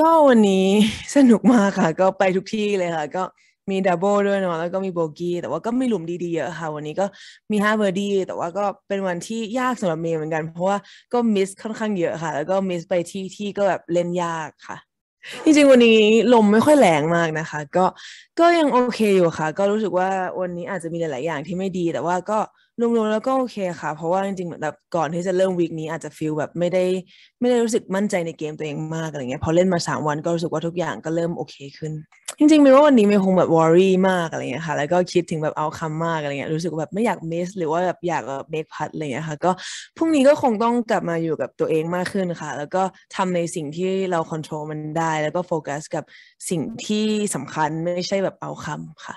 ก็วันนี้สนุกมากค่ะ ก็ไปทุกที่เลยค่ะ ก็มีดับเบิลด้วยเนาะแล้วก็มีโบกี้แต่ว่าก็มีหลุมดีๆ เยอะค่ะ วันนี้ก็มีห้าเบอร์ดี้แต่ว่าก็เป็นวันที่ยากสำหรับเมย์เหมือนกัน เพราะว่าก็มิสค่อนข้างเยอะค่ะ แล้วก็มิสไปที่ที่ก็แบบเล่นยากค่ะจริงๆวันนี้ลมไม่ค่อยแรงมากนะคะ ก็ก็ยังโอเคอยู่ค่ะ ก็รู้สึกว่าวันนี้อาจจะมีหลาย ๆอย่างที่ไม่ดี แต่ว่าก็รวมๆแล้วก็โอเค ค่ะเพราะว่าจริงๆเหมือนแบบก่อนที่จะเริ่มวีคนี้อาจจะฟีลแบบไม่ได้ไม่ได้รู้สึกมั่นใจในเกมตัวเองมากอะไรเงี้ยพอเล่นมาสามวันก็รู้สึกว่าทุกอย่างก็เริ่มโอเคขึ้นจริงๆมิว่าวันนี้มิคงแบบวอรี่มากอะไรเงี้ยค่ะ แล้วก็คิดถึงแบบเอาคัมมากอะไรเงี้ย รู้สึกแบบไม่อยากเมสหรือว่าแบบอยากเบรกพัดอะไรเงี้ยค่ะ ก็พรุ่งนี้ก็คงต้องกลับมาอยู่กับตัวเองมากขึ้นค่ะ แล้วก็ทำในสิ่งที่เราควบคุมมันได้ แล้วก็โฟกัสกับสิ่งที่สำคัญไม่ใช่แบบเอาคัมค่ะ